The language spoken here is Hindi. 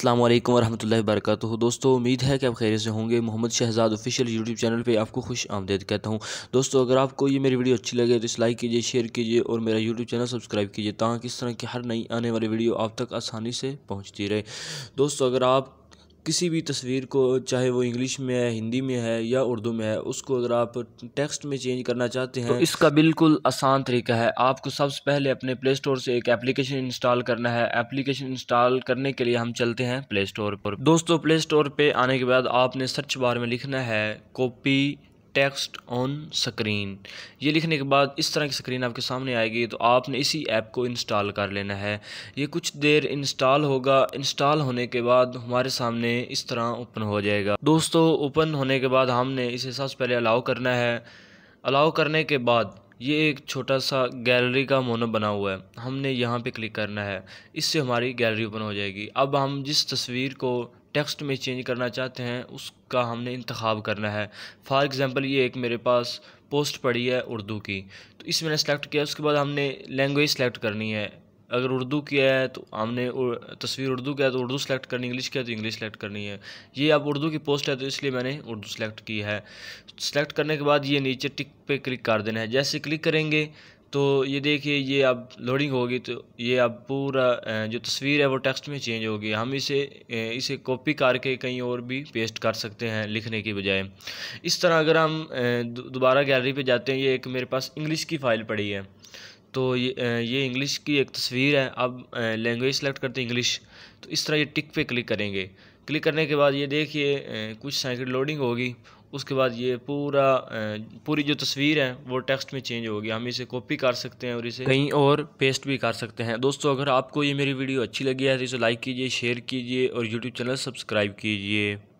अल्लाम वरहमल वरक दोस्तों उम्मीद है कि आप खैर से होंगे Mohammad Shahzad official YouTube channel पे आपको खुश आमदेद कहता हूँ दोस्तों अगर आपको ये मेरी वीडियो अच्छी लगे तो इस लाइक कीजिए शेयर कीजिए और मेरा यूट्यूब चैनल सब्सक्राइब कीजिए ताकि इस तरह की हर नई आने वाली वीडियो आप तक आसानी से पहुँचती रहे दोस्तों अगर आप किसी भी तस्वीर को चाहे वो इंग्लिश में है हिंदी में है या उर्दू में है उसको अगर आप टेक्स्ट में चेंज करना चाहते तो हैं तो इसका बिल्कुल आसान तरीका है आपको सबसे पहले अपने प्ले स्टोर से एक एप्लीकेशन इंस्टॉल करना है एप्लीकेशन इंस्टॉल करने के लिए हम चलते हैं प्ले स्टोर पर दोस्तों प्ले स्टोर पर आने के बाद आपने सर्च बार में लिखना है कॉपी टेक्स्ट ऑन स्क्रीन ये लिखने के बाद इस तरह की स्क्रीन आपके सामने आएगी तो आपने इसी ऐप को इंस्टॉल कर लेना है ये कुछ देर इंस्टॉल होगा इंस्टॉल होने के बाद हमारे सामने इस तरह ओपन हो जाएगा दोस्तों ओपन होने के बाद हमने इसे सबसे पहले अलाउ करना है अलाउ करने के बाद ये एक छोटा सा गैलरी का मोनो बना हुआ है हमने यहाँ पे क्लिक करना है इससे हमारी गैलरी ओपन हो जाएगी अब हम जिस तस्वीर को टेक्स्ट में चेंज करना चाहते हैं उसका हमने इंतखब करना है फॉर एग्ज़ाम्पल ये एक मेरे पास पोस्ट पड़ी है उर्दू की तो इस मैंने सेलेक्ट किया उसके बाद हमने लैंग्वेज सेलेक्ट करनी है अगर उर्दू किया है तो हमने तस्वीर उर्दू किया है तो उर्दू सेलेक्ट करनी इंग्लिश किया है तो इंग्लिश सेलेक्ट करनी है ये अब उर्दू की पोस्ट है तो इसलिए मैंने उर्दू सेलेक्ट की है सेलेक्ट करने के बाद ये नीचे टिक पे क्लिक कर देना है जैसे क्लिक करेंगे तो ये देखिए ये अब लोडिंग होगी तो ये अब पूरा जो तस्वीर है वो टेक्स्ट में चेंज होगी हम इसे इसे कॉपी करके कहीं और भी पेस्ट कर सकते हैं लिखने के बजाय इस तरह अगर हम दोबारा गैलरी पे जाते हैं ये एक मेरे पास इंग्लिश की फ़ाइल पड़ी है तो ये ये इंग्लिश की एक तस्वीर है अब लैंग्वेज सेलेक्ट करते हैं इंग्लिश तो इस तरह ये टिक पे क्लिक करेंगे क्लिक करने के बाद ये देखिए कुछ सेकंड लोडिंग होगी उसके बाद ये पूरा पूरी जो तस्वीर है वो टेक्स्ट में चेंज होगी हम इसे कॉपी कर सकते हैं और इसे कहीं और पेस्ट भी कर सकते हैं दोस्तों अगर आपको ये मेरी वीडियो अच्छी लगी है तो इसे लाइक कीजिए शेयर कीजिए और यूट्यूब चैनल सब्सक्राइब कीजिए